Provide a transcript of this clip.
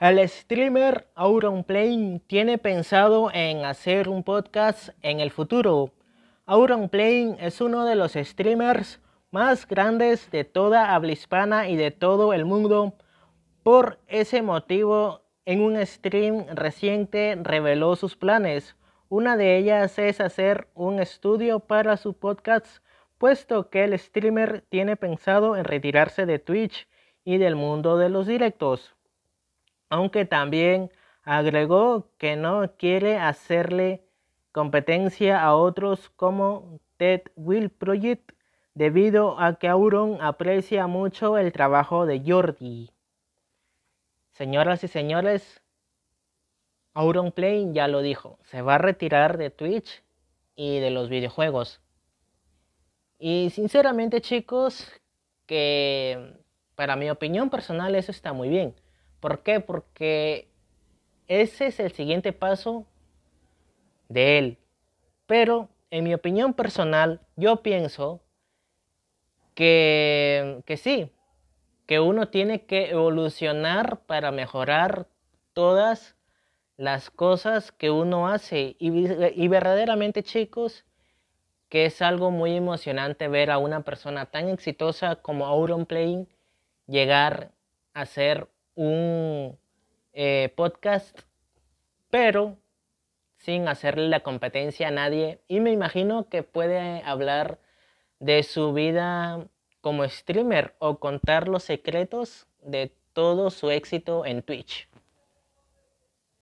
El streamer Auronplane tiene pensado en hacer un podcast en el futuro. Auronplane es uno de los streamers más grandes de toda habla hispana y de todo el mundo. Por ese motivo, en un stream reciente reveló sus planes. Una de ellas es hacer un estudio para su podcast, puesto que el streamer tiene pensado en retirarse de Twitch y del mundo de los directos aunque también agregó que no quiere hacerle competencia a otros como Ted Will Project debido a que Auron aprecia mucho el trabajo de Jordi. Señoras y señores, Auron Play ya lo dijo, se va a retirar de Twitch y de los videojuegos. Y sinceramente chicos, que para mi opinión personal eso está muy bien. ¿Por qué? Porque ese es el siguiente paso de él. Pero en mi opinión personal, yo pienso que, sí, que uno tiene que evolucionar para mejorar todas las cosas que uno hace. Y, y, verdaderamente chicos, que es algo muy emocionante ver a una persona tan exitosa como Auron Playing llegar a ser un eh, podcast, pero sin hacerle la competencia a nadie. Y me imagino que puede hablar de su vida como streamer o contar los secretos de todo su éxito en Twitch.